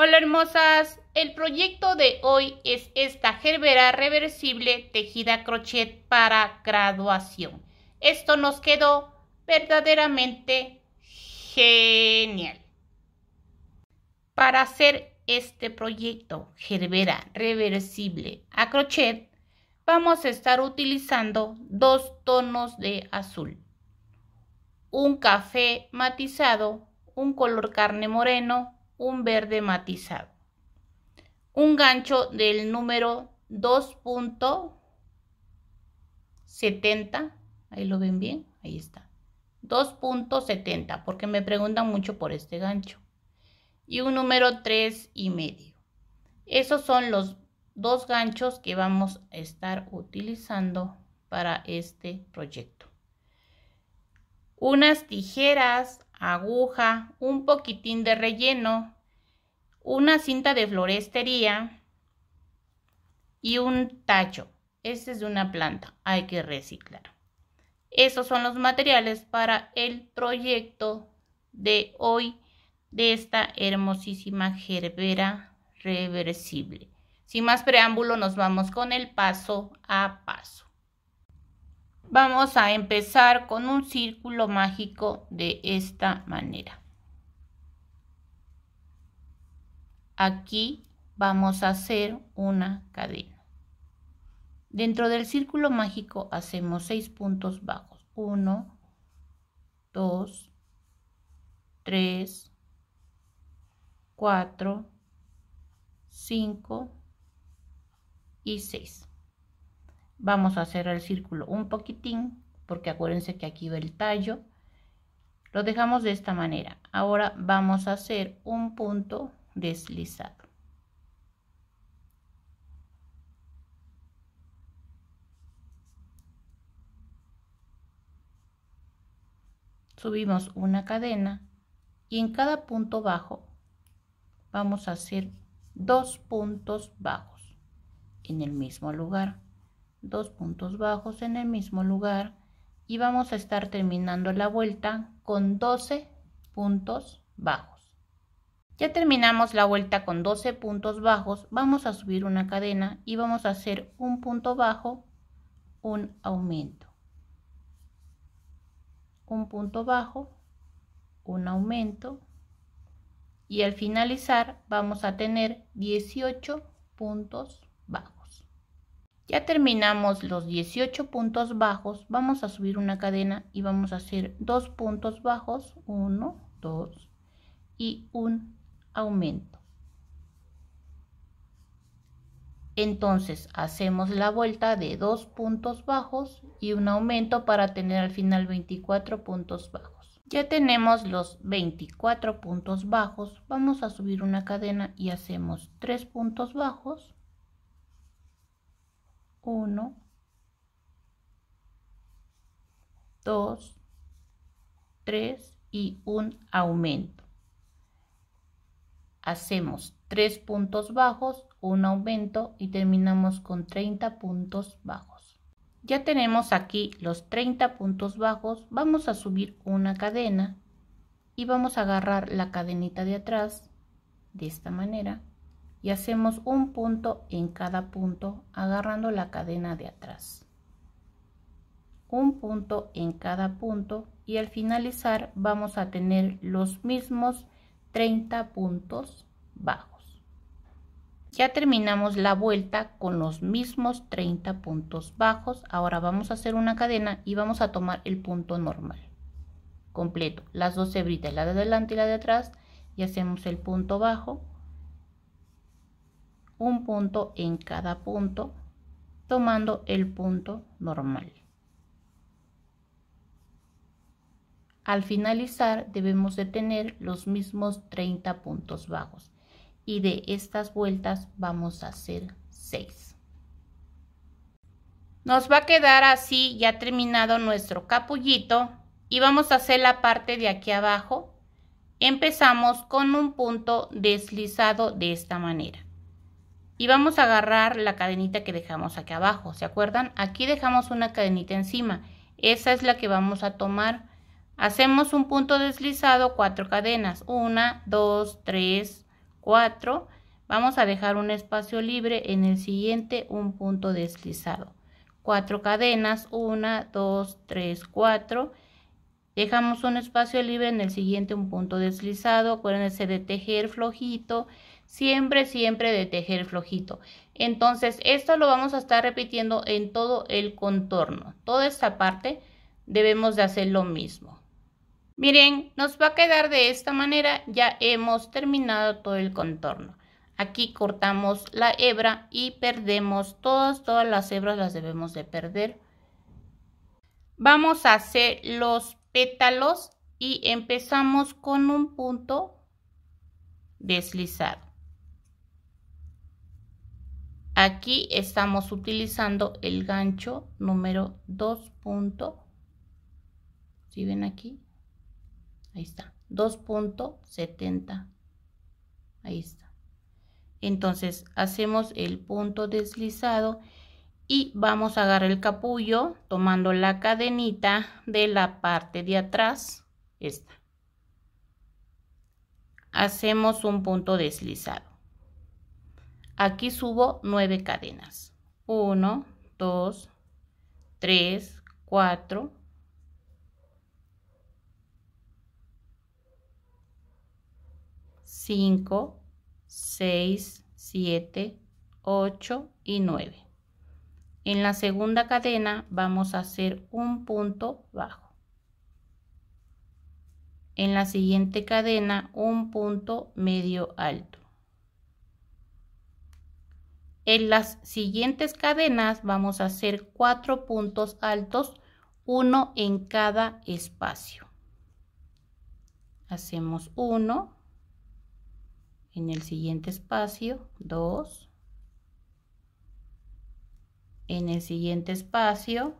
Hola hermosas, el proyecto de hoy es esta gerbera reversible tejida crochet para graduación. Esto nos quedó verdaderamente genial. Para hacer este proyecto gerbera reversible a crochet, vamos a estar utilizando dos tonos de azul, un café matizado, un color carne moreno un verde matizado. Un gancho del número 2.70, ahí lo ven bien, ahí está. 2.70, porque me preguntan mucho por este gancho. Y un número 3 y medio. Esos son los dos ganchos que vamos a estar utilizando para este proyecto. Unas tijeras aguja, un poquitín de relleno, una cinta de florestería y un tacho. Este es de una planta, hay que reciclar. Esos son los materiales para el proyecto de hoy de esta hermosísima gerbera reversible. Sin más preámbulo, nos vamos con el paso a paso. Vamos a empezar con un círculo mágico de esta manera. Aquí vamos a hacer una cadena. Dentro del círculo mágico hacemos seis puntos bajos. Uno, dos, tres, cuatro, cinco y 6 vamos a hacer el círculo un poquitín porque acuérdense que aquí va el tallo lo dejamos de esta manera ahora vamos a hacer un punto deslizado subimos una cadena y en cada punto bajo vamos a hacer dos puntos bajos en el mismo lugar dos puntos bajos en el mismo lugar y vamos a estar terminando la vuelta con 12 puntos bajos. Ya terminamos la vuelta con 12 puntos bajos, vamos a subir una cadena y vamos a hacer un punto bajo, un aumento. Un punto bajo, un aumento y al finalizar vamos a tener 18 puntos bajos. Ya terminamos los 18 puntos bajos, vamos a subir una cadena y vamos a hacer dos puntos bajos, 1, 2 y un aumento. Entonces hacemos la vuelta de dos puntos bajos y un aumento para tener al final 24 puntos bajos. Ya tenemos los 24 puntos bajos, vamos a subir una cadena y hacemos tres puntos bajos, 1, 2, 3 y un aumento. Hacemos 3 puntos bajos, un aumento y terminamos con 30 puntos bajos. Ya tenemos aquí los 30 puntos bajos, vamos a subir una cadena y vamos a agarrar la cadenita de atrás de esta manera hacemos un punto en cada punto agarrando la cadena de atrás un punto en cada punto y al finalizar vamos a tener los mismos 30 puntos bajos ya terminamos la vuelta con los mismos 30 puntos bajos ahora vamos a hacer una cadena y vamos a tomar el punto normal completo las dos hebritas la de adelante y la de atrás y hacemos el punto bajo un punto en cada punto tomando el punto normal. Al finalizar debemos de tener los mismos 30 puntos bajos y de estas vueltas vamos a hacer 6. Nos va a quedar así ya terminado nuestro capullito y vamos a hacer la parte de aquí abajo. Empezamos con un punto deslizado de esta manera y vamos a agarrar la cadenita que dejamos aquí abajo, ¿se acuerdan? Aquí dejamos una cadenita encima, esa es la que vamos a tomar. Hacemos un punto deslizado, cuatro cadenas, una, dos, tres, cuatro. Vamos a dejar un espacio libre en el siguiente un punto deslizado. Cuatro cadenas, una, dos, tres, cuatro. Dejamos un espacio libre en el siguiente un punto deslizado. Acuérdense de tejer flojito siempre, siempre de tejer flojito. Entonces, esto lo vamos a estar repitiendo en todo el contorno. Toda esta parte debemos de hacer lo mismo. Miren, nos va a quedar de esta manera. Ya hemos terminado todo el contorno. Aquí cortamos la hebra y perdemos todas, todas las hebras las debemos de perder. Vamos a hacer los pétalos y empezamos con un punto deslizado. Aquí estamos utilizando el gancho número 2. Si ven aquí, ahí está, 2.70. Ahí está. Entonces hacemos el punto deslizado y vamos a agarrar el capullo tomando la cadenita de la parte de atrás, esta. Hacemos un punto deslizado. Aquí subo 9 cadenas. 1, 2, 3, 4, 5, 6, 7, 8 y 9. En la segunda cadena vamos a hacer un punto bajo. En la siguiente cadena un punto medio alto. En las siguientes cadenas vamos a hacer cuatro puntos altos, uno en cada espacio. Hacemos uno en el siguiente espacio, dos en el siguiente espacio,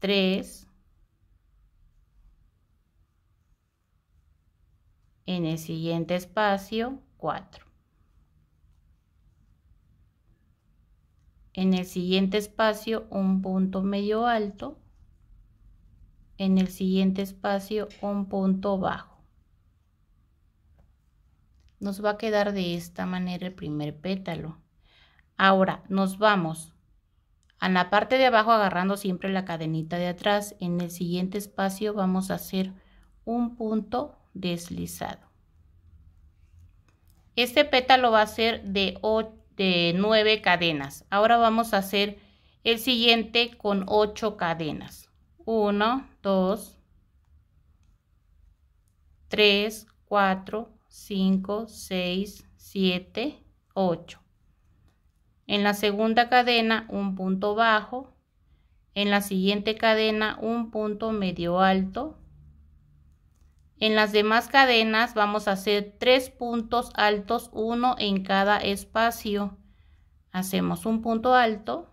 tres en el siguiente espacio, cuatro en el siguiente espacio un punto medio alto, en el siguiente espacio un punto bajo. Nos va a quedar de esta manera el primer pétalo. Ahora nos vamos a la parte de abajo agarrando siempre la cadenita de atrás. En el siguiente espacio vamos a hacer un punto deslizado. Este pétalo va a ser de 8 de 9 cadenas. Ahora vamos a hacer el siguiente con 8 cadenas. 1, 2, 3, 4, 5, 6, 7, 8. En la segunda cadena un punto bajo. En la siguiente cadena un punto medio alto. En las demás cadenas vamos a hacer tres puntos altos, uno en cada espacio. Hacemos un punto alto,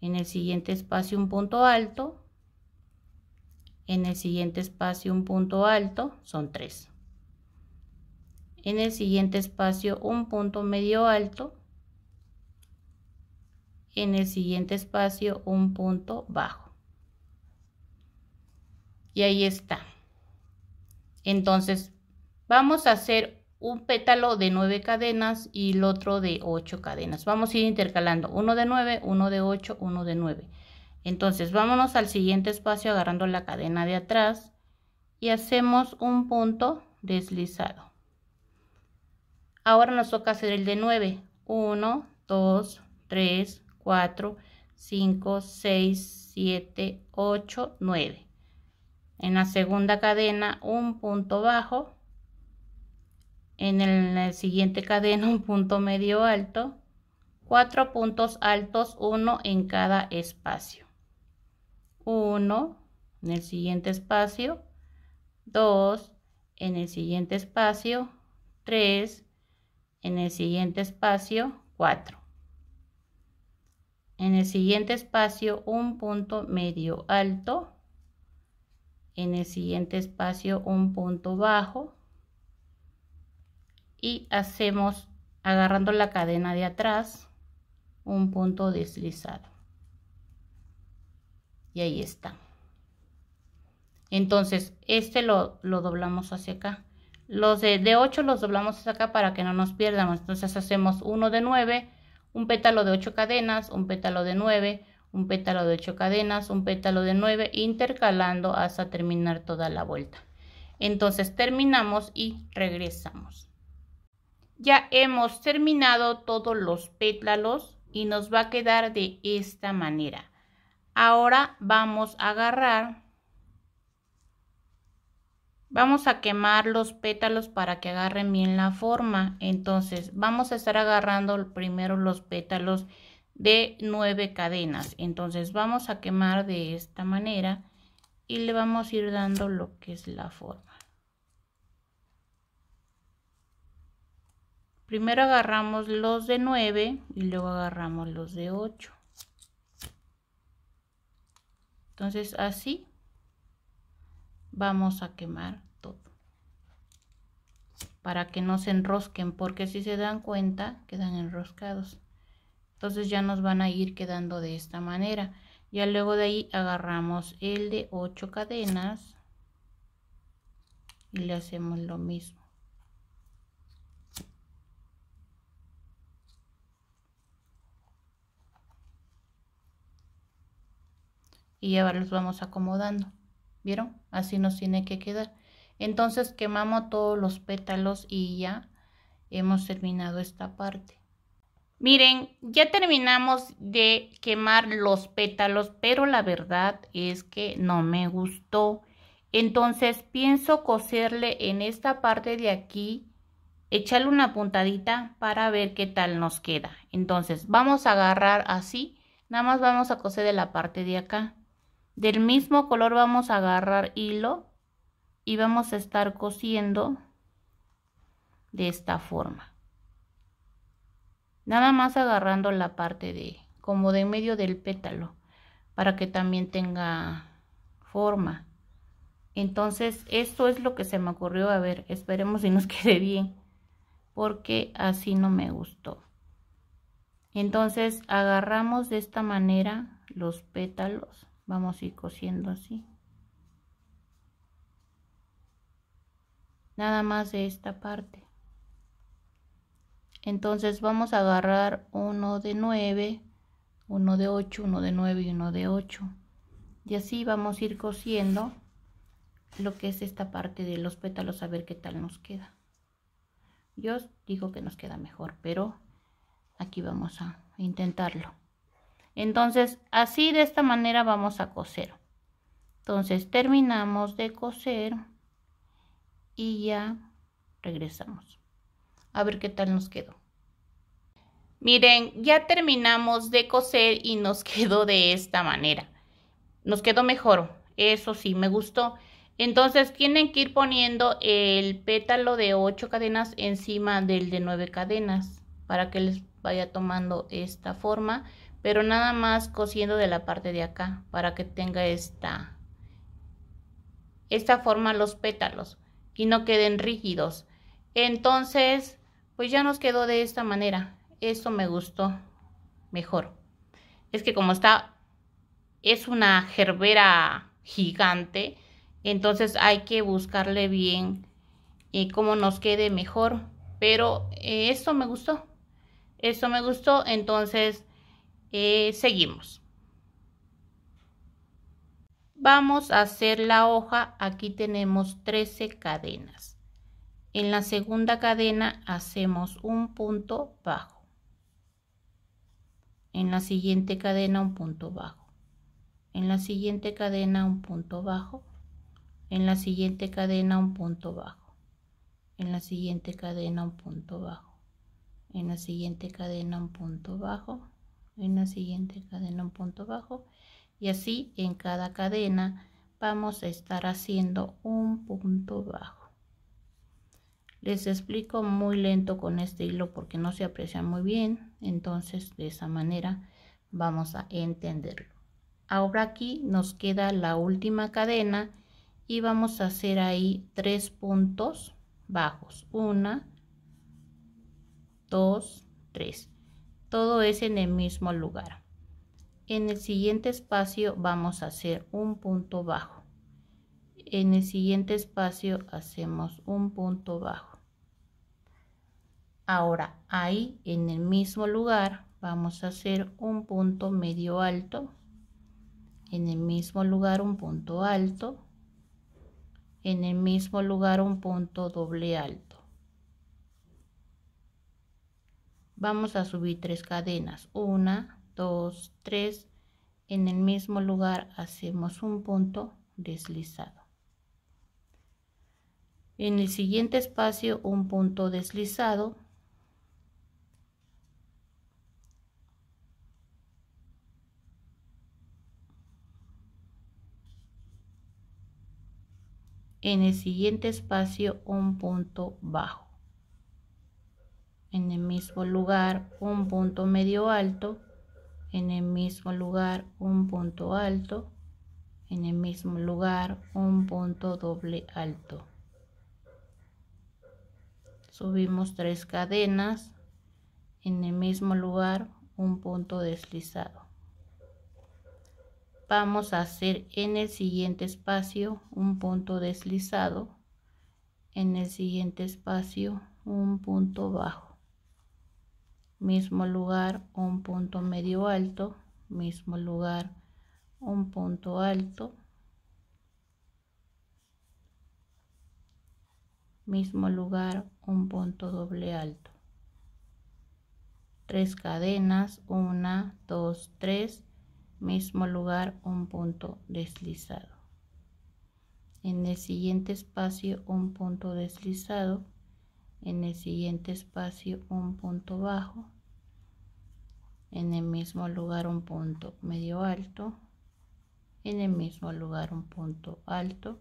en el siguiente espacio un punto alto, en el siguiente espacio un punto alto, son tres. En el siguiente espacio un punto medio alto, en el siguiente espacio un punto bajo. Y ahí está. Entonces, vamos a hacer un pétalo de 9 cadenas y el otro de 8 cadenas. Vamos a ir intercalando uno de 9, uno de 8, uno de 9. Entonces, vámonos al siguiente espacio agarrando la cadena de atrás y hacemos un punto deslizado. Ahora nos toca hacer el de 9. 1, 2, 3, 4, 5, 6, 7, 8, 9 en la segunda cadena un punto bajo en, el, la siguiente cadena un punto medio alto cuatro puntos altos uno en cada espacio uno en el siguiente espacio dos en el siguiente espacio tres en el siguiente espacio cuatro en el siguiente espacio un punto medio alto en el siguiente espacio un punto bajo y hacemos agarrando la cadena de atrás un punto deslizado y ahí está entonces este lo, doblamos hacia acá los de, de, 8 los doblamos hacia acá para que no nos pierdamos entonces hacemos uno de 9 un pétalo de 8 cadenas un pétalo de 9 un pétalo de 8 cadenas, un pétalo de 9, intercalando hasta terminar toda la vuelta. Entonces terminamos y regresamos. Ya hemos terminado todos los pétalos y nos va a quedar de esta manera. Ahora vamos a agarrar, vamos a quemar los pétalos para que agarren bien la forma. Entonces vamos a estar agarrando primero los pétalos de 9 cadenas entonces vamos a quemar de esta manera y le vamos a ir dando lo que es la forma primero agarramos los de 9 y luego agarramos los de 8 entonces así vamos a quemar todo para que no se enrosquen porque si se dan cuenta quedan enroscados entonces ya nos van a ir quedando de esta manera. Ya luego de ahí agarramos el de 8 cadenas y le hacemos lo mismo. Y ya los vamos acomodando. ¿Vieron? Así nos tiene que quedar. Entonces quemamos todos los pétalos y ya hemos terminado esta parte. Miren, ya terminamos de quemar los pétalos, pero la verdad es que no me gustó. Entonces pienso coserle en esta parte de aquí, echarle una puntadita para ver qué tal nos queda. Entonces vamos a agarrar así, nada más vamos a coser de la parte de acá. Del mismo color vamos a agarrar hilo y vamos a estar cosiendo de esta forma nada más agarrando la parte de como de medio del pétalo para que también tenga forma entonces esto es lo que se me ocurrió a ver esperemos si nos quede bien porque así no me gustó entonces agarramos de esta manera los pétalos vamos a ir cosiendo así nada más de esta parte entonces vamos a agarrar uno de 9, uno de 8, uno de 9 y uno de 8. Y así vamos a ir cosiendo lo que es esta parte de los pétalos a ver qué tal nos queda. Yo digo que nos queda mejor, pero aquí vamos a intentarlo. Entonces, así de esta manera vamos a coser. Entonces, terminamos de coser y ya regresamos a ver qué tal nos quedó. Miren, ya terminamos de coser y nos quedó de esta manera. Nos quedó mejor, eso sí, me gustó. Entonces tienen que ir poniendo el pétalo de 8 cadenas encima del de 9 cadenas para que les vaya tomando esta forma, pero nada más cosiendo de la parte de acá para que tenga esta, esta forma los pétalos y no queden rígidos. Entonces pues ya nos quedó de esta manera. Esto me gustó mejor. Es que como está, es una gerbera gigante, entonces hay que buscarle bien y eh, cómo nos quede mejor. Pero eso eh, esto me gustó. Esto me gustó, entonces eh, seguimos. Vamos a hacer la hoja. Aquí tenemos 13 cadenas en la segunda cadena hacemos un punto bajo en la siguiente cadena un punto bajo en la siguiente cadena un punto bajo en la siguiente cadena un punto bajo en la siguiente cadena un punto bajo en la siguiente cadena un punto bajo en la siguiente cadena un punto bajo y así en cada cadena vamos a estar haciendo un punto bajo les explico muy lento con este hilo porque no se aprecia muy bien entonces de esa manera vamos a entenderlo ahora aquí nos queda la última cadena y vamos a hacer ahí tres puntos bajos una dos tres todo es en el mismo lugar en el siguiente espacio vamos a hacer un punto bajo en el siguiente espacio hacemos un punto bajo Ahora ahí en el mismo lugar vamos a hacer un punto medio alto. En el mismo lugar un punto alto. En el mismo lugar un punto doble alto. Vamos a subir tres cadenas. Una, dos, tres. En el mismo lugar hacemos un punto deslizado. En el siguiente espacio un punto deslizado en el siguiente espacio un punto bajo en el mismo lugar un punto medio alto en el mismo lugar un punto alto en el mismo lugar un punto doble alto subimos tres cadenas en el mismo lugar un punto deslizado vamos a hacer en el siguiente espacio un punto deslizado en el siguiente espacio un punto bajo mismo lugar un punto medio alto mismo lugar un punto alto mismo lugar un punto doble alto tres cadenas una dos tres mismo lugar un punto deslizado. En el siguiente espacio un punto deslizado. En el siguiente espacio un punto bajo. En el mismo lugar un punto medio alto. En el mismo lugar un punto alto.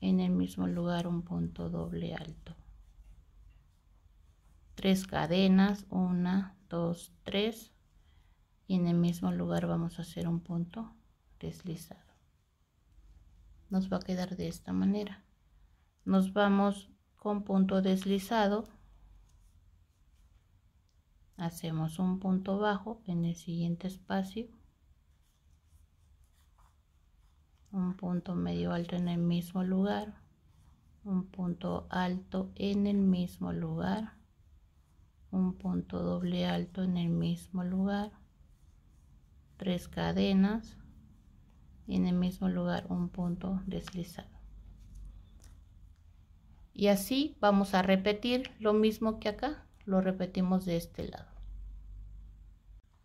En el mismo lugar un punto doble alto. Tres cadenas. Una, dos, tres y en el mismo lugar vamos a hacer un punto deslizado nos va a quedar de esta manera nos vamos con punto deslizado hacemos un punto bajo en el siguiente espacio un punto medio alto en el mismo lugar un punto alto en el mismo lugar un punto doble alto en el mismo lugar Tres cadenas y en el mismo lugar un punto deslizado y así vamos a repetir lo mismo que acá lo repetimos de este lado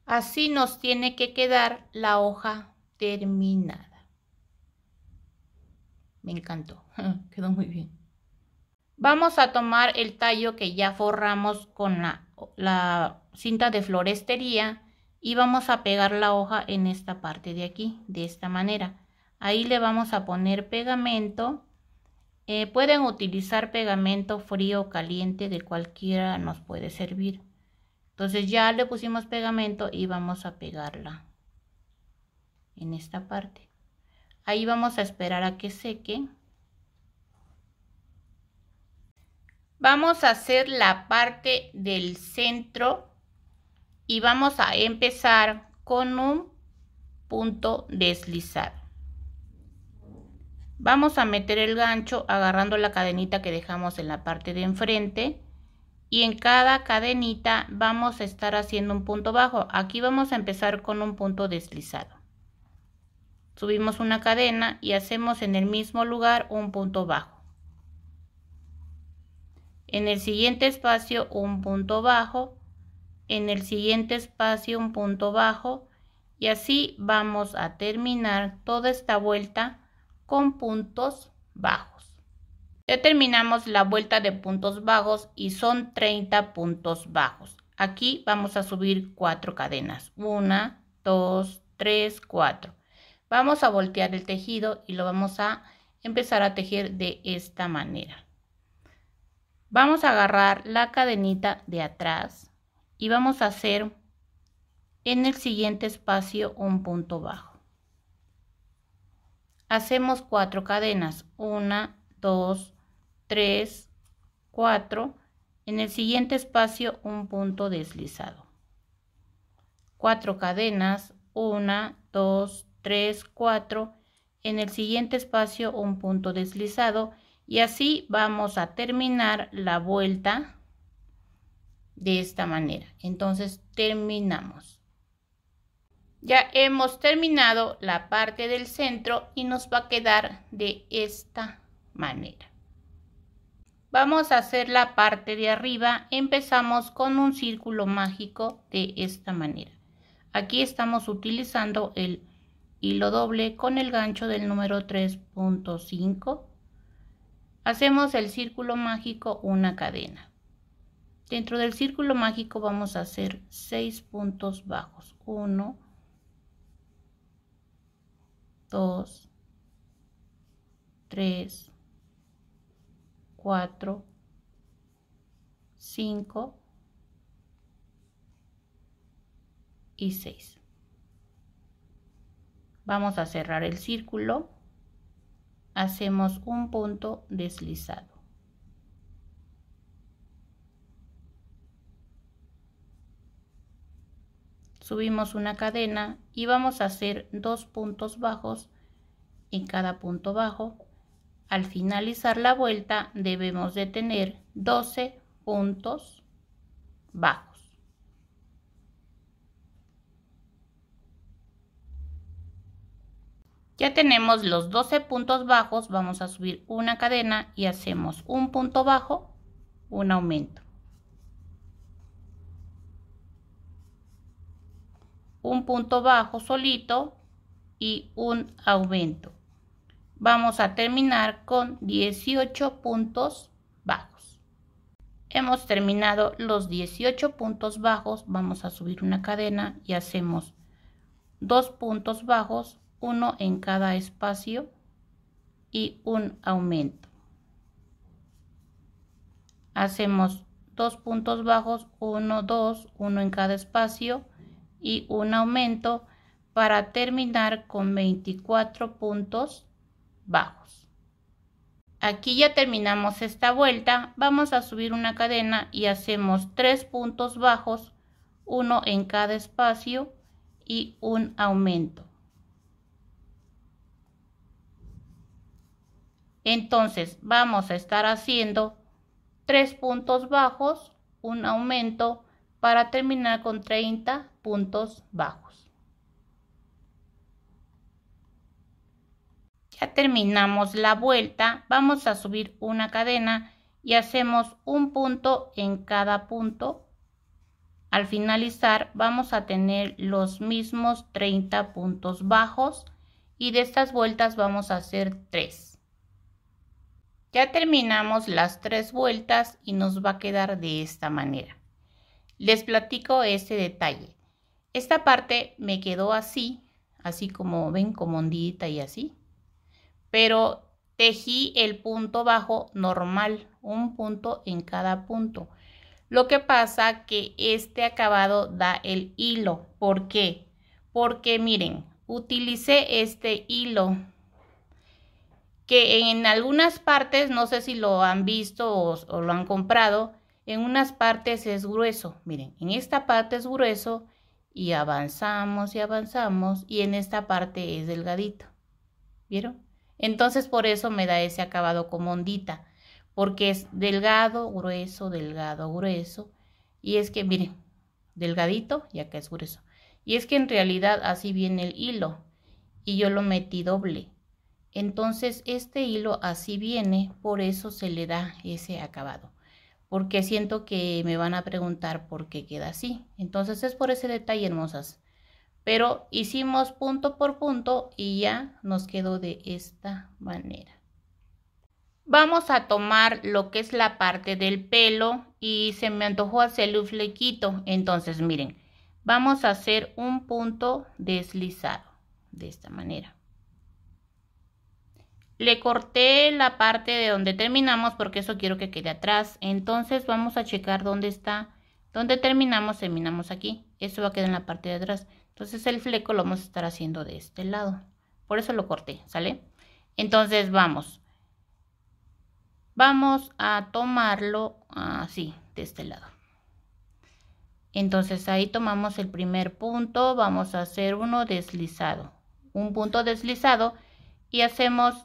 así nos tiene que quedar la hoja terminada me encantó quedó muy bien vamos a tomar el tallo que ya forramos con la, la cinta de florestería y vamos a pegar la hoja en esta parte de aquí de esta manera ahí le vamos a poner pegamento eh, pueden utilizar pegamento frío o caliente de cualquiera nos puede servir entonces ya le pusimos pegamento y vamos a pegarla en esta parte ahí vamos a esperar a que seque vamos a hacer la parte del centro y vamos a empezar con un punto deslizado. Vamos a meter el gancho agarrando la cadenita que dejamos en la parte de enfrente y en cada cadenita vamos a estar haciendo un punto bajo. Aquí vamos a empezar con un punto deslizado. Subimos una cadena y hacemos en el mismo lugar un punto bajo. En el siguiente espacio un punto bajo en el siguiente espacio un punto bajo y así vamos a terminar toda esta vuelta con puntos bajos. Ya terminamos la vuelta de puntos bajos y son 30 puntos bajos. Aquí vamos a subir cuatro cadenas. 1, 2, 3, 4. Vamos a voltear el tejido y lo vamos a empezar a tejer de esta manera. Vamos a agarrar la cadenita de atrás y vamos a hacer en el siguiente espacio un punto bajo hacemos cuatro cadenas una 2 3 4 en el siguiente espacio un punto deslizado cuatro cadenas una 2 3 4 en el siguiente espacio un punto deslizado y así vamos a terminar la vuelta de esta manera. Entonces terminamos. Ya hemos terminado la parte del centro y nos va a quedar de esta manera. Vamos a hacer la parte de arriba. Empezamos con un círculo mágico de esta manera. Aquí estamos utilizando el hilo doble con el gancho del número 3.5. Hacemos el círculo mágico una cadena. Dentro del círculo mágico vamos a hacer 6 puntos bajos. 1, 2, 3, 4, 5 y 6. Vamos a cerrar el círculo. Hacemos un punto deslizado. subimos una cadena y vamos a hacer dos puntos bajos en cada punto bajo al finalizar la vuelta debemos de tener 12 puntos bajos ya tenemos los 12 puntos bajos vamos a subir una cadena y hacemos un punto bajo un aumento un punto bajo solito y un aumento. Vamos a terminar con 18 puntos bajos. Hemos terminado los 18 puntos bajos. Vamos a subir una cadena y hacemos dos puntos bajos, uno en cada espacio y un aumento. Hacemos dos puntos bajos, uno, dos, uno en cada espacio y un aumento para terminar con 24 puntos bajos. Aquí ya terminamos esta vuelta, vamos a subir una cadena y hacemos tres puntos bajos, uno en cada espacio y un aumento. Entonces vamos a estar haciendo tres puntos bajos, un aumento para terminar con 30 puntos bajos. Ya terminamos la vuelta, vamos a subir una cadena y hacemos un punto en cada punto. Al finalizar vamos a tener los mismos 30 puntos bajos y de estas vueltas vamos a hacer 3. Ya terminamos las 3 vueltas y nos va a quedar de esta manera. Les platico este detalle. Esta parte me quedó así, así como ven, como ondita y así. Pero tejí el punto bajo normal, un punto en cada punto. Lo que pasa que este acabado da el hilo. ¿Por qué? Porque miren, utilicé este hilo que en algunas partes, no sé si lo han visto o lo han comprado, en unas partes es grueso, miren, en esta parte es grueso y avanzamos y avanzamos y en esta parte es delgadito. ¿Vieron? Entonces por eso me da ese acabado como ondita, porque es delgado, grueso, delgado, grueso. Y es que, miren, delgadito y acá es grueso. Y es que en realidad así viene el hilo y yo lo metí doble. Entonces este hilo así viene, por eso se le da ese acabado porque siento que me van a preguntar por qué queda así. Entonces es por ese detalle, hermosas. Pero hicimos punto por punto y ya nos quedó de esta manera. Vamos a tomar lo que es la parte del pelo y se me antojó hacerle un flequito. Entonces miren, vamos a hacer un punto deslizado de esta manera. Le corté la parte de donde terminamos porque eso quiero que quede atrás. Entonces vamos a checar dónde está. Donde terminamos, terminamos aquí. Eso va a quedar en la parte de atrás. Entonces el fleco lo vamos a estar haciendo de este lado. Por eso lo corté, ¿sale? Entonces vamos. Vamos a tomarlo así, de este lado. Entonces ahí tomamos el primer punto, vamos a hacer uno deslizado. Un punto deslizado y hacemos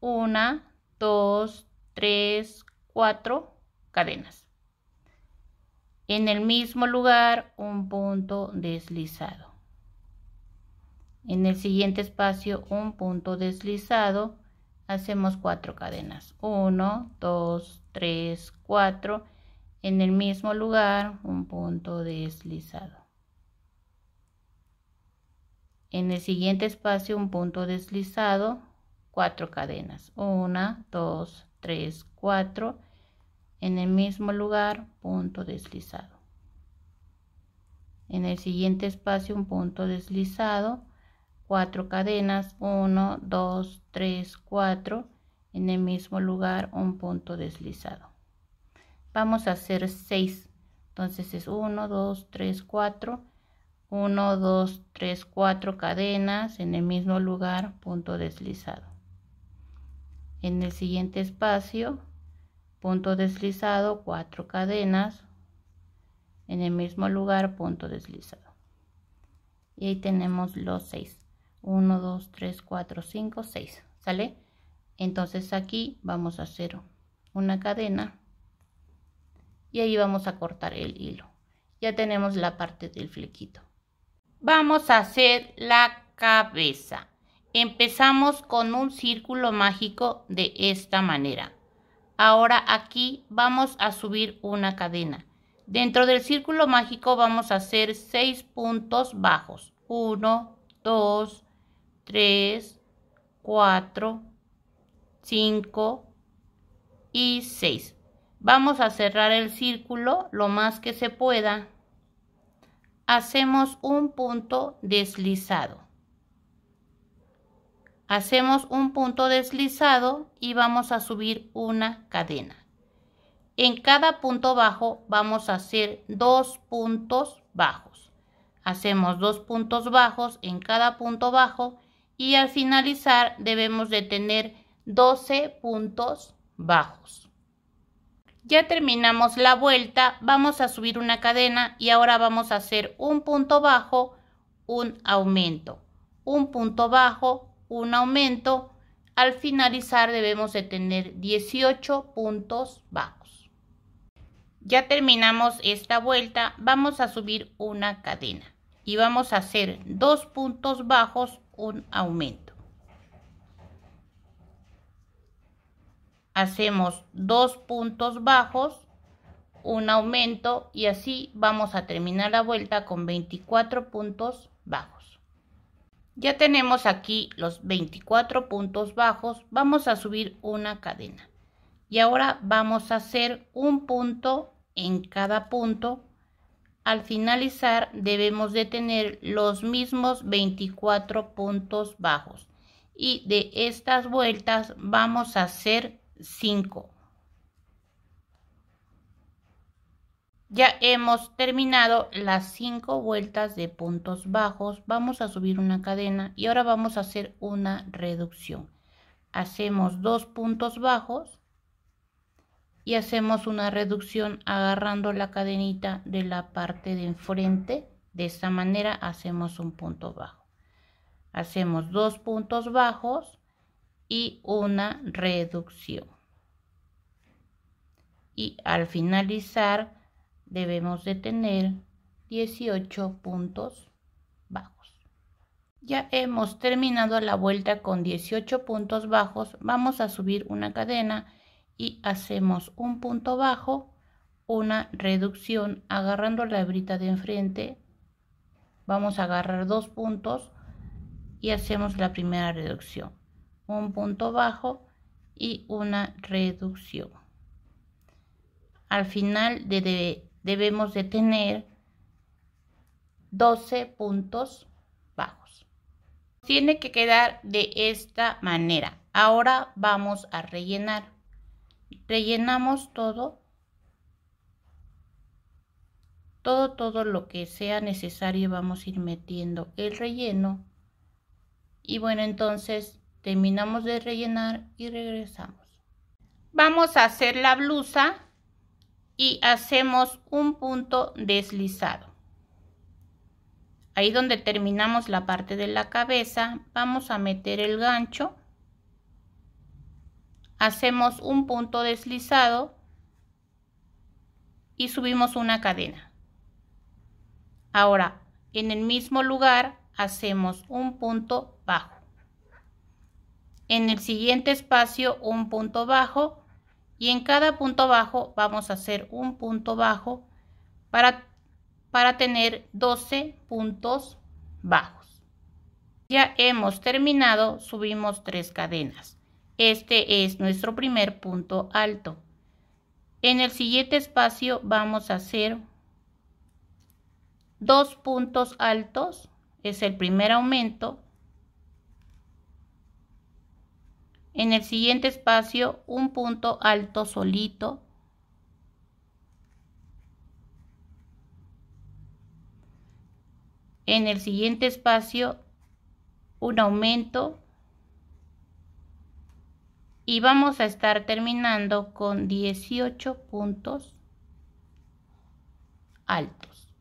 una, dos, tres, cuatro cadenas. En el mismo lugar, un punto deslizado. En el siguiente espacio, un punto deslizado. Hacemos cuatro cadenas. 1, 2, tres, cuatro. En el mismo lugar, un punto deslizado. En el siguiente espacio, un punto deslizado. 4 cadenas. 1, 2, 3, 4, En el mismo lugar, punto deslizado. En el siguiente espacio, un punto deslizado. Cuatro cadenas. 1, 2, 3, 4, En el mismo lugar, un punto deslizado. Vamos a hacer 6, Entonces es 1, 2, 3, 4. 1, 2, 3, 4 cadenas en el mismo lugar, punto deslizado. En el siguiente espacio, punto deslizado, cuatro cadenas. En el mismo lugar, punto deslizado. Y ahí tenemos los seis. 1, 2, 3, 4, 5, 6. ¿Sale? Entonces aquí vamos a hacer una cadena. Y ahí vamos a cortar el hilo. Ya tenemos la parte del flequito. Vamos a hacer la cabeza. Empezamos con un círculo mágico de esta manera. Ahora aquí vamos a subir una cadena. Dentro del círculo mágico vamos a hacer 6 puntos bajos. 1, 2, 3, 4, 5 y 6. Vamos a cerrar el círculo lo más que se pueda. Hacemos un punto deslizado hacemos un punto deslizado y vamos a subir una cadena. En cada punto bajo vamos a hacer dos puntos bajos. Hacemos dos puntos bajos en cada punto bajo y al finalizar debemos de tener 12 puntos bajos. Ya terminamos la vuelta, vamos a subir una cadena y ahora vamos a hacer un punto bajo, un aumento, un punto bajo, un aumento. Al finalizar debemos de tener 18 puntos bajos. Ya terminamos esta vuelta, vamos a subir una cadena y vamos a hacer dos puntos bajos, un aumento. Hacemos dos puntos bajos, un aumento y así vamos a terminar la vuelta con 24 puntos bajos. Ya tenemos aquí los 24 puntos bajos, vamos a subir una cadena. Y ahora vamos a hacer un punto en cada punto. Al finalizar debemos de tener los mismos 24 puntos bajos. Y de estas vueltas vamos a hacer 5. Ya hemos terminado las cinco vueltas de puntos bajos. Vamos a subir una cadena y ahora vamos a hacer una reducción. Hacemos dos puntos bajos y hacemos una reducción agarrando la cadenita de la parte de enfrente. De esta manera hacemos un punto bajo. Hacemos dos puntos bajos y una reducción. Y al finalizar debemos de tener 18 puntos bajos. Ya hemos terminado la vuelta con 18 puntos bajos. Vamos a subir una cadena y hacemos un punto bajo, una reducción agarrando la hebra de enfrente. Vamos a agarrar dos puntos y hacemos la primera reducción. Un punto bajo y una reducción. Al final de, de debemos de tener 12 puntos bajos. Tiene que quedar de esta manera. Ahora vamos a rellenar. Rellenamos todo. Todo, todo lo que sea necesario vamos a ir metiendo el relleno. Y bueno, entonces terminamos de rellenar y regresamos. Vamos a hacer la blusa y hacemos un punto deslizado. Ahí donde terminamos la parte de la cabeza, vamos a meter el gancho. Hacemos un punto deslizado y subimos una cadena. Ahora, en el mismo lugar, hacemos un punto bajo. En el siguiente espacio, un punto bajo y en cada punto bajo vamos a hacer un punto bajo para, para tener 12 puntos bajos. Ya hemos terminado, subimos tres cadenas. Este es nuestro primer punto alto. En el siguiente espacio vamos a hacer dos puntos altos, es el primer aumento, En el siguiente espacio, un punto alto solito. En el siguiente espacio, un aumento. Y vamos a estar terminando con 18 puntos altos.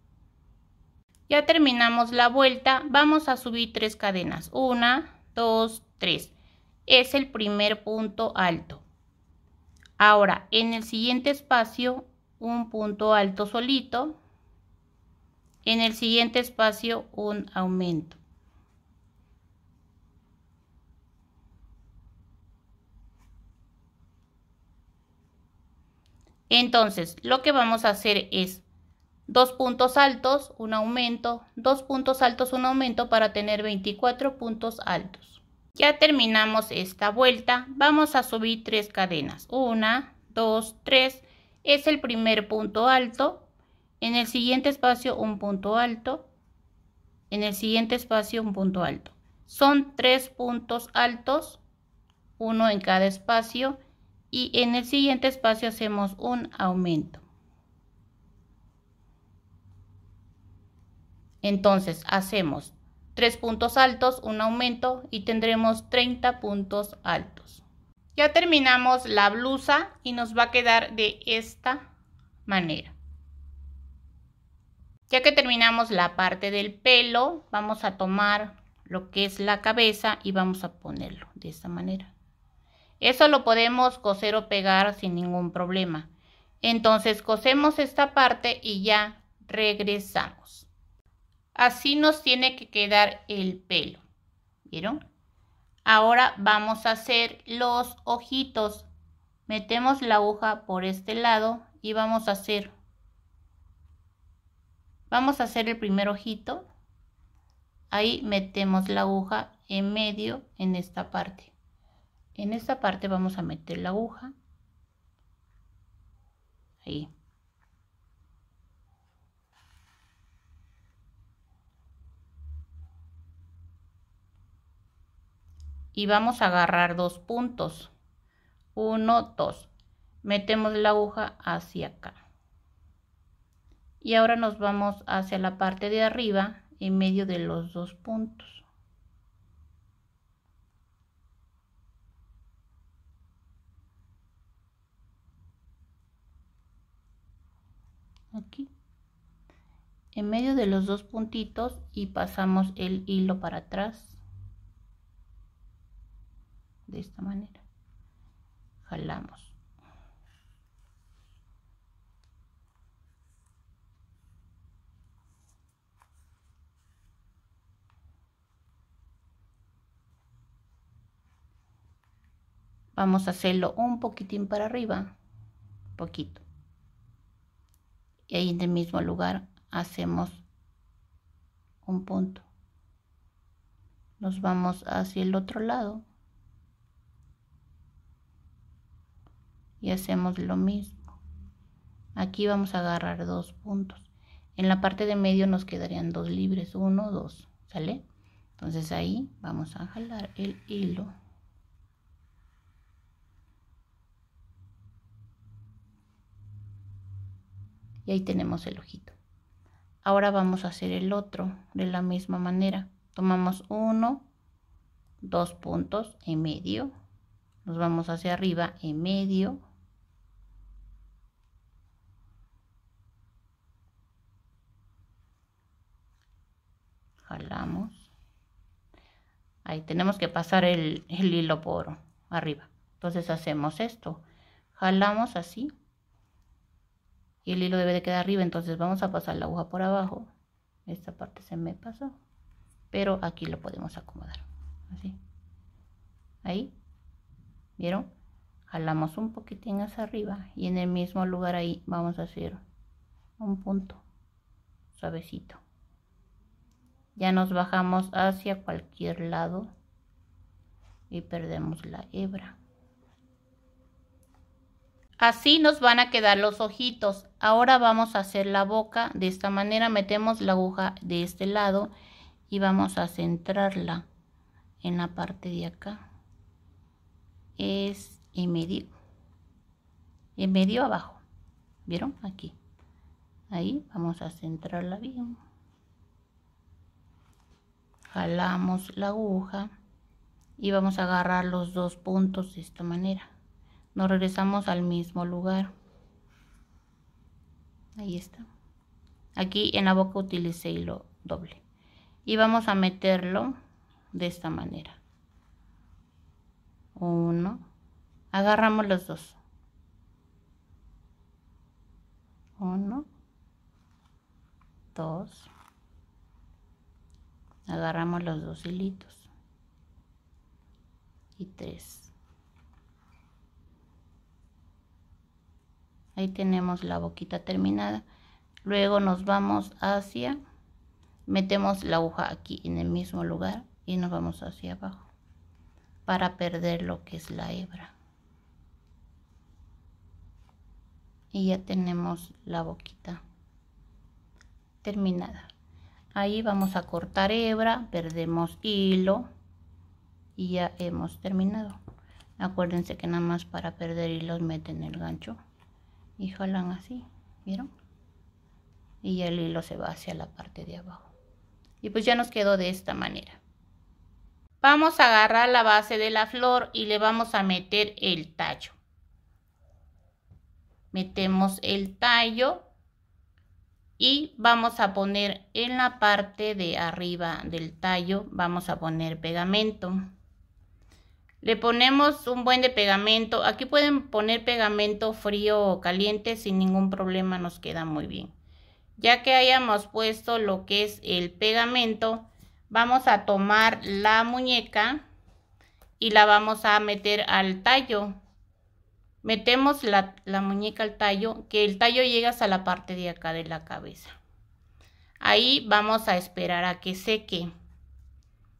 Ya terminamos la vuelta, vamos a subir tres cadenas, una, dos, tres es el primer punto alto. Ahora, en el siguiente espacio, un punto alto solito. En el siguiente espacio, un aumento. Entonces, lo que vamos a hacer es dos puntos altos, un aumento, dos puntos altos, un aumento para tener 24 puntos altos. Ya terminamos esta vuelta. Vamos a subir tres cadenas. Una, dos, tres. Es el primer punto alto. En el siguiente espacio un punto alto. En el siguiente espacio un punto alto. Son tres puntos altos. Uno en cada espacio. Y en el siguiente espacio hacemos un aumento. Entonces hacemos Tres puntos altos, un aumento y tendremos 30 puntos altos. Ya terminamos la blusa y nos va a quedar de esta manera. Ya que terminamos la parte del pelo, vamos a tomar lo que es la cabeza y vamos a ponerlo de esta manera. Eso lo podemos coser o pegar sin ningún problema. Entonces cosemos esta parte y ya regresamos. Así nos tiene que quedar el pelo. ¿Vieron? Ahora vamos a hacer los ojitos. Metemos la aguja por este lado y vamos a hacer. Vamos a hacer el primer ojito. Ahí metemos la aguja en medio en esta parte. En esta parte vamos a meter la aguja. Ahí. y vamos a agarrar dos puntos uno dos metemos la aguja hacia acá y ahora nos vamos hacia la parte de arriba en medio de los dos puntos aquí en medio de los dos puntitos y pasamos el hilo para atrás de esta manera jalamos vamos a hacerlo un poquitín para arriba poquito y ahí en el mismo lugar hacemos un punto nos vamos hacia el otro lado y hacemos lo mismo. Aquí vamos a agarrar dos puntos. En la parte de medio nos quedarían dos libres, uno, dos, ¿sale? Entonces ahí vamos a jalar el hilo. Y ahí tenemos el ojito. Ahora vamos a hacer el otro de la misma manera. Tomamos uno, dos puntos en medio. Nos vamos hacia arriba en medio. jalamos ahí tenemos que pasar el, hilo por arriba entonces hacemos esto jalamos así y el hilo debe de quedar arriba entonces vamos a pasar la aguja por abajo esta parte se me pasó pero aquí lo podemos acomodar así ahí vieron jalamos un poquitín hacia arriba y en el mismo lugar ahí vamos a hacer un punto suavecito ya nos bajamos hacia cualquier lado y perdemos la hebra así nos van a quedar los ojitos ahora vamos a hacer la boca de esta manera metemos la aguja de este lado y vamos a centrarla en la parte de acá es en medio en medio abajo vieron aquí ahí vamos a centrarla bien jalamos la aguja y vamos a agarrar los dos puntos de esta manera nos regresamos al mismo lugar ahí está aquí en la boca utilicé hilo doble y vamos a meterlo de esta manera uno agarramos los dos uno dos agarramos los dos hilitos y tres ahí tenemos la boquita terminada luego nos vamos hacia metemos la aguja aquí en el mismo lugar y nos vamos hacia abajo para perder lo que es la hebra y ya tenemos la boquita terminada ahí vamos a cortar hebra perdemos hilo y ya hemos terminado acuérdense que nada más para perder hilos meten el gancho y jalan así vieron y el hilo se va hacia la parte de abajo y pues ya nos quedó de esta manera vamos a agarrar la base de la flor y le vamos a meter el tallo metemos el tallo y vamos a poner en la parte de arriba del tallo vamos a poner pegamento le ponemos un buen de pegamento aquí pueden poner pegamento frío o caliente sin ningún problema nos queda muy bien ya que hayamos puesto lo que es el pegamento vamos a tomar la muñeca y la vamos a meter al tallo metemos la, muñeca al tallo, que el tallo llega hasta la parte de acá de la cabeza. Ahí vamos a esperar a que seque,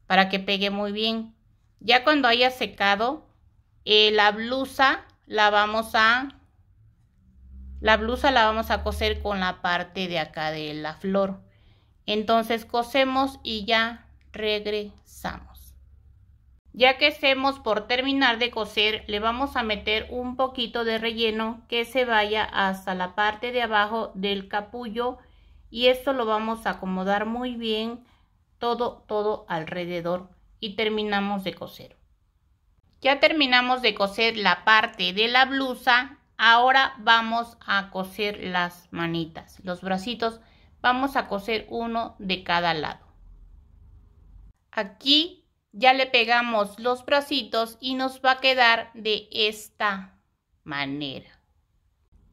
para que pegue muy bien. Ya cuando haya secado, eh, la blusa la vamos a la blusa la vamos a coser con la parte de acá de la flor entonces cosemos y ya regresamos ya que estemos por terminar de coser, le vamos a meter un poquito de relleno que se vaya hasta la parte de abajo del capullo y esto lo vamos a acomodar muy bien todo, todo alrededor y terminamos de coser. Ya terminamos de coser la parte de la blusa, ahora vamos a coser las manitas, los bracitos, vamos a coser uno de cada lado. Aquí ya le pegamos los bracitos y nos va a quedar de esta manera.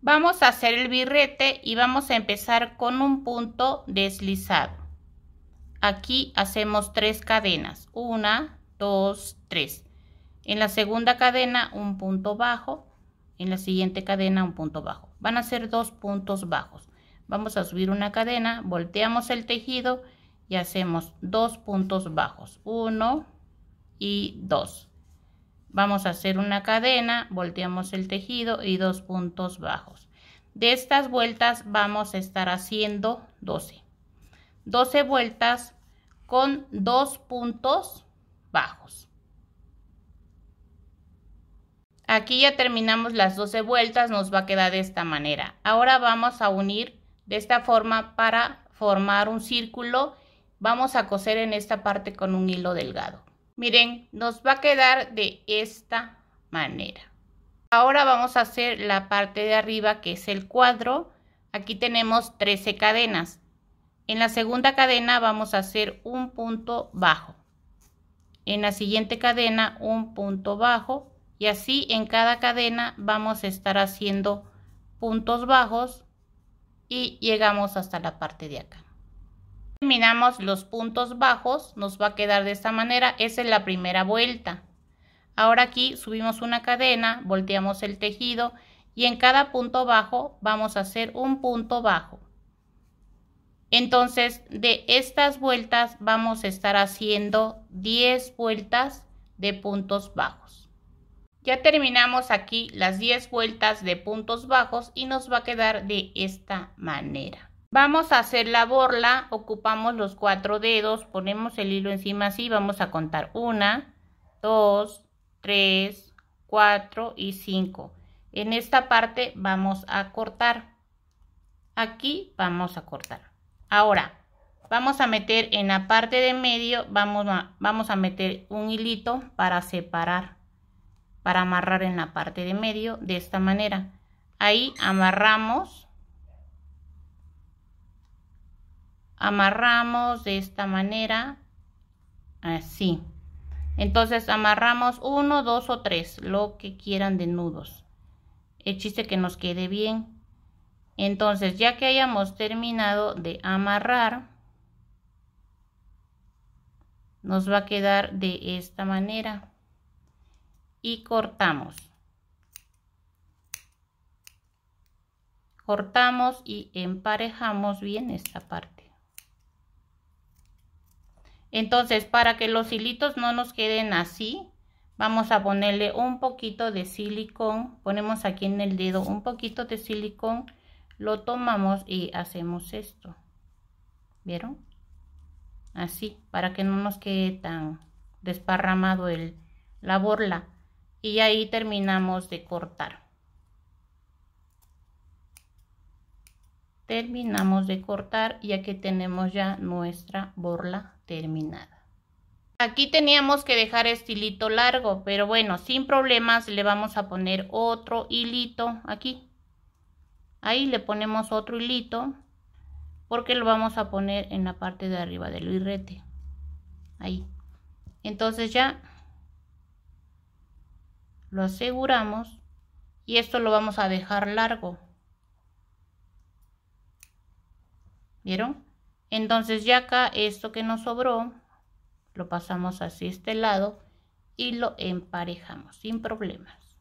Vamos a hacer el birrete y vamos a empezar con un punto deslizado. Aquí hacemos tres cadenas, una, dos, tres. En la segunda cadena un punto bajo, en la siguiente cadena un punto bajo. Van a ser dos puntos bajos. Vamos a subir una cadena, volteamos el tejido y hacemos dos puntos bajos. Uno, y 2 vamos a hacer una cadena volteamos el tejido y dos puntos bajos de estas vueltas vamos a estar haciendo 12 12 vueltas con dos puntos bajos aquí ya terminamos las 12 vueltas nos va a quedar de esta manera ahora vamos a unir de esta forma para formar un círculo vamos a coser en esta parte con un hilo delgado Miren, nos va a quedar de esta manera. Ahora vamos a hacer la parte de arriba que es el cuadro. Aquí tenemos 13 cadenas. En la segunda cadena vamos a hacer un punto bajo. En la siguiente cadena un punto bajo. Y así en cada cadena vamos a estar haciendo puntos bajos y llegamos hasta la parte de acá terminamos los puntos bajos, nos va a quedar de esta manera. Esa es la primera vuelta. Ahora aquí subimos una cadena, volteamos el tejido y en cada punto bajo vamos a hacer un punto bajo. Entonces de estas vueltas vamos a estar haciendo 10 vueltas de puntos bajos. Ya terminamos aquí las 10 vueltas de puntos bajos y nos va a quedar de esta manera. Vamos a hacer la borla, ocupamos los cuatro dedos, ponemos el hilo encima así, vamos a contar una, 2, tres, 4 y 5. En esta parte vamos a cortar. Aquí vamos a cortar. Ahora, vamos a meter en la parte de medio, vamos a, vamos a meter un hilito para separar, para amarrar en la parte de medio de esta manera. Ahí amarramos amarramos de esta manera así entonces amarramos uno dos o tres lo que quieran de nudos el chiste que nos quede bien entonces ya que hayamos terminado de amarrar nos va a quedar de esta manera y cortamos cortamos y emparejamos bien esta parte entonces, para que los hilitos no nos queden así, vamos a ponerle un poquito de silicón. Ponemos aquí en el dedo un poquito de silicón, lo tomamos y hacemos esto. ¿Vieron? Así, para que no nos quede tan desparramado el, la borla. Y ahí terminamos de cortar. Terminamos de cortar ya aquí tenemos ya nuestra borla terminada. Aquí teníamos que dejar este hilito largo, pero bueno, sin problemas le vamos a poner otro hilito aquí. Ahí le ponemos otro hilito porque lo vamos a poner en la parte de arriba del birrete. Ahí. Entonces ya lo aseguramos y esto lo vamos a dejar largo. ¿Vieron? entonces ya acá esto que nos sobró lo pasamos hacia este lado y lo emparejamos sin problemas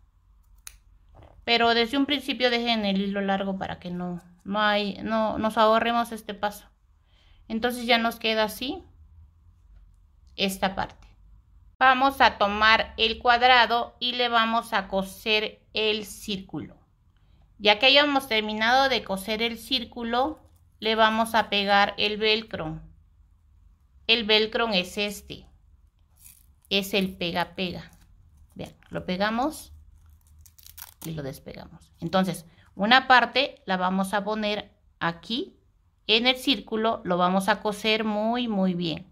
pero desde un principio dejen el hilo largo para que no, no, no nos ahorremos este paso entonces ya nos queda así esta parte vamos a tomar el cuadrado y le vamos a coser el círculo ya que hayamos terminado de coser el círculo le vamos a pegar el velcro. El velcro es este. Es el pega pega. Vean, lo pegamos y lo despegamos. Entonces, una parte la vamos a poner aquí en el círculo, lo vamos a coser muy muy bien.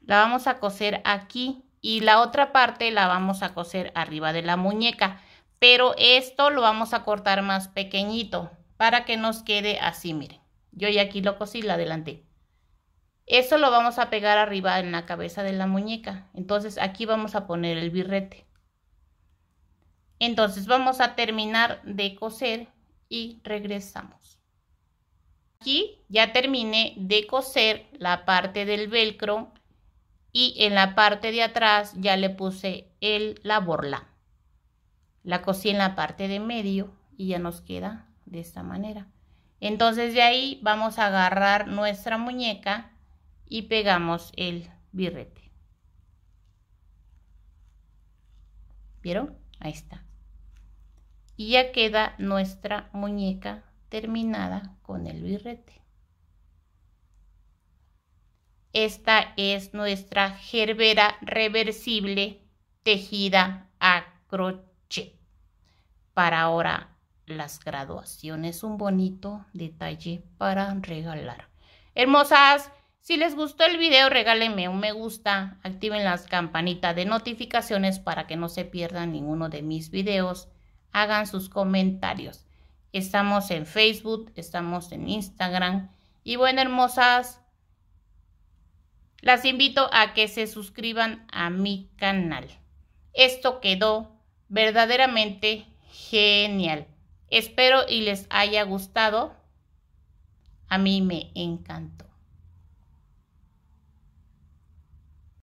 La vamos a coser aquí y la otra parte la vamos a coser arriba de la muñeca pero esto lo vamos a cortar más pequeñito para que nos quede así, miren. Yo ya aquí lo cosí, lo adelanté. Eso lo vamos a pegar arriba en la cabeza de la muñeca. Entonces aquí vamos a poner el birrete. Entonces vamos a terminar de coser y regresamos. Aquí ya terminé de coser la parte del velcro y en la parte de atrás ya le puse el, la borla la cosí en la parte de medio y ya nos queda de esta manera. Entonces de ahí vamos a agarrar nuestra muñeca y pegamos el birrete. ¿Vieron? Ahí está. Y ya queda nuestra muñeca terminada con el birrete. Esta es nuestra gerbera reversible tejida a crochet para ahora las graduaciones, un bonito detalle para regalar. Hermosas, si les gustó el video, regálenme un me gusta, activen las campanitas de notificaciones para que no se pierdan ninguno de mis videos. Hagan sus comentarios. Estamos en Facebook, estamos en Instagram. Y bueno, hermosas, las invito a que se suscriban a mi canal. Esto quedó verdaderamente genial. Espero y les haya gustado. A mí me encantó.